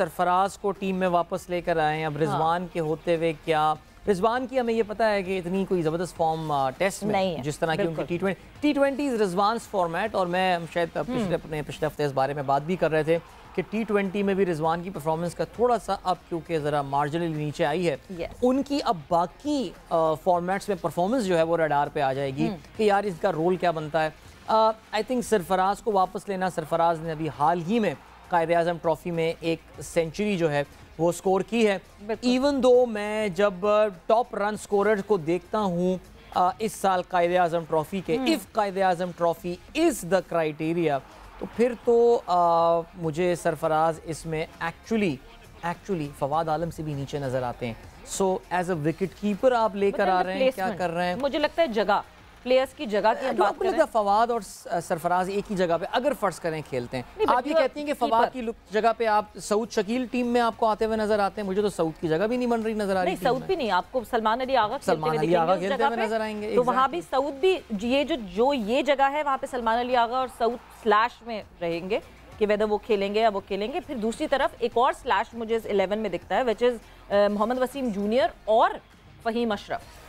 सरफराज को टीम में वापस लेकर आए हैं अब हाँ। रिजवान हाँ। के होते हुए क्या रिजवान की हमें ये पता है कि इतनी कोई ज़बरदस्त फॉर्म टेस्ट में नहीं जिस तरह की उनकी T twenty T twenty Rizwan format और मैं शायद पिछले हम्म। अपने पिछले हफ्ते इस बारे में बात भी कर रहे थे कि टी ट्वेंटी में भी रिजवान की परफॉर्मेंस का थोड़ा सा अब क्योंकि ज़रा मार्जिनली नीचे आई है उनकी अब बाकी फॉर्मेट्स में परफॉर्मेंस जो है वो रडार पे आ जाएगी हम्म। कि यार इसका रोल क्या बनता है आई थिंक सरफराज को वापस लेना सरफराज ने अभी हाल ही में कायद अजम ट्रॉफी में एक सेंचुरी जो है वो स्कोर की है इवन दो मैं जब टॉप रन स्कोर को देखता हूँ इस साल कायद अजम ट्रॉफी के इफ़ हम्म। कायद अजम ट्रॉफी इज़ द क्राइटेरिया तो फिर तो आ, मुझे सरफराज इसमें एक्चुअली एक्चुअली फवाद आलम से भी नीचे नज़र आते हैं so as a wicket keeper आप लेकर मतलब आ रहे हैं क्या कर रहे हैं मुझे लगता है जगह प्लेयर्स की जगह की बात करें फवाद और सरफराज एक ही जगह पे अगर फर्ज करें खेलते हैं आप ये कहती हैं कि फवाद की जगह पे आप सऊद शकील टीम में आपको आते हुए नजर आते हैं मुझे तो सऊद की जगह भी नहीं बन रही नजर आ रही सऊद भी नहीं आपको सलमान अली आगा सलमान अली आगा खेलते हुए नजर आएंगे तो वहाँ भी सऊद भी ये जो जो ये जगह है वहाँ पे सलमान अली आगा और सऊद स्लैश में रहेंगे कि वेदर वो खेलेंगे या वो खेलेंगे फिर दूसरी तरफ एक और स्लैश मुझे इस इलेवन में दिखता है which is Mohammad Wasim junior और फहीम अशरफ